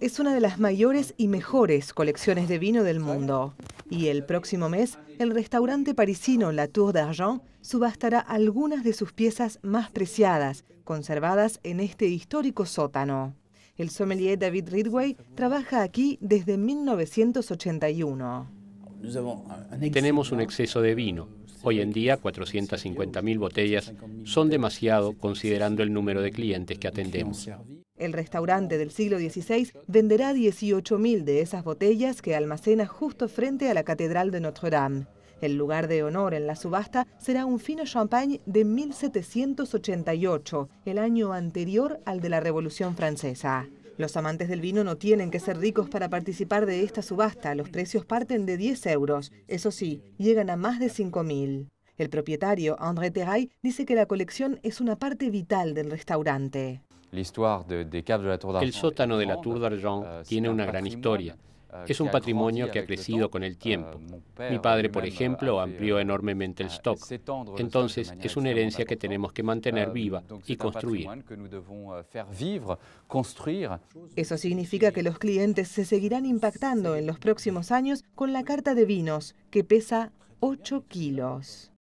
Es una de las mayores y mejores colecciones de vino del mundo. Y el próximo mes, el restaurante parisino La Tour d'Argent subastará algunas de sus piezas más preciadas, conservadas en este histórico sótano. El sommelier David Ridway trabaja aquí desde 1981. Tenemos un exceso de vino Hoy en día, 450.000 botellas son demasiado considerando el número de clientes que atendemos. El restaurante del siglo XVI venderá 18.000 de esas botellas que almacena justo frente a la Catedral de Notre Dame. El lugar de honor en la subasta será un fino champagne de 1788, el año anterior al de la Revolución Francesa. Los amantes del vino no tienen que ser ricos para participar de esta subasta. Los precios parten de 10 euros. Eso sí, llegan a más de 5.000. El propietario, André Terray, dice que la colección es una parte vital del restaurante. El sótano de la Tour d'Argent euh, tiene una gran historia. Euh, es un patrimonio que ha crecido con el euh, tiempo. Mi padre, por ejemplo, amplió enormemente el stock. Entonces, es una herencia que tenemos que mantener viva y construir. Eso significa que los clientes se seguirán impactando en los próximos años con la carta de vinos, que pesa 8 kilos.